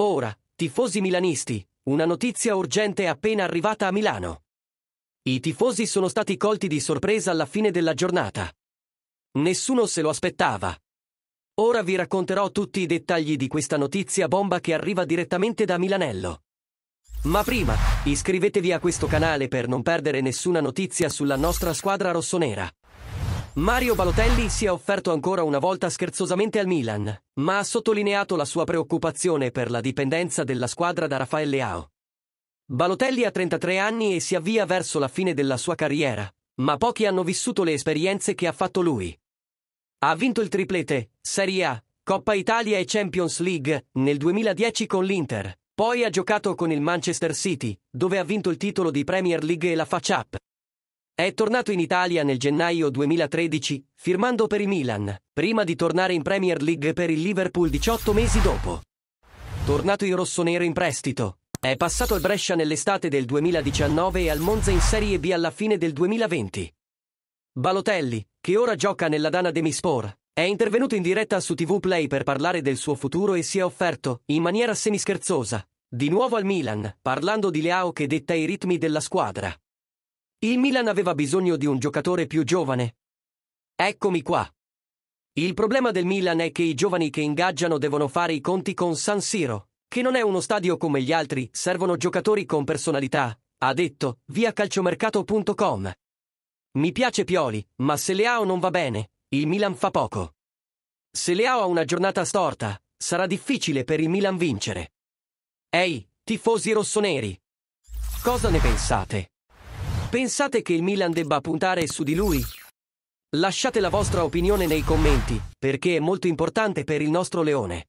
Ora, tifosi milanisti, una notizia urgente è appena arrivata a Milano. I tifosi sono stati colti di sorpresa alla fine della giornata. Nessuno se lo aspettava. Ora vi racconterò tutti i dettagli di questa notizia bomba che arriva direttamente da Milanello. Ma prima, iscrivetevi a questo canale per non perdere nessuna notizia sulla nostra squadra rossonera. Mario Balotelli si è offerto ancora una volta scherzosamente al Milan, ma ha sottolineato la sua preoccupazione per la dipendenza della squadra da Raffaele Ao. Balotelli ha 33 anni e si avvia verso la fine della sua carriera, ma pochi hanno vissuto le esperienze che ha fatto lui. Ha vinto il triplete, Serie A, Coppa Italia e Champions League nel 2010 con l'Inter, poi ha giocato con il Manchester City, dove ha vinto il titolo di Premier League e la FA Up. È tornato in Italia nel gennaio 2013, firmando per il Milan, prima di tornare in Premier League per il Liverpool 18 mesi dopo. Tornato in rossonero in prestito, è passato al Brescia nell'estate del 2019 e al Monza in Serie B alla fine del 2020. Balotelli, che ora gioca nella Dana Demispor, è intervenuto in diretta su TV Play per parlare del suo futuro e si è offerto, in maniera semischerzosa, di nuovo al Milan, parlando di Leao che detta i ritmi della squadra. Il Milan aveva bisogno di un giocatore più giovane. Eccomi qua. Il problema del Milan è che i giovani che ingaggiano devono fare i conti con San Siro, che non è uno stadio come gli altri, servono giocatori con personalità, ha detto, via calciomercato.com. Mi piace Pioli, ma se Leao non va bene, il Milan fa poco. Se Leao ha una giornata storta, sarà difficile per il Milan vincere. Ehi, tifosi rossoneri! Cosa ne pensate? Pensate che il Milan debba puntare su di lui? Lasciate la vostra opinione nei commenti, perché è molto importante per il nostro leone.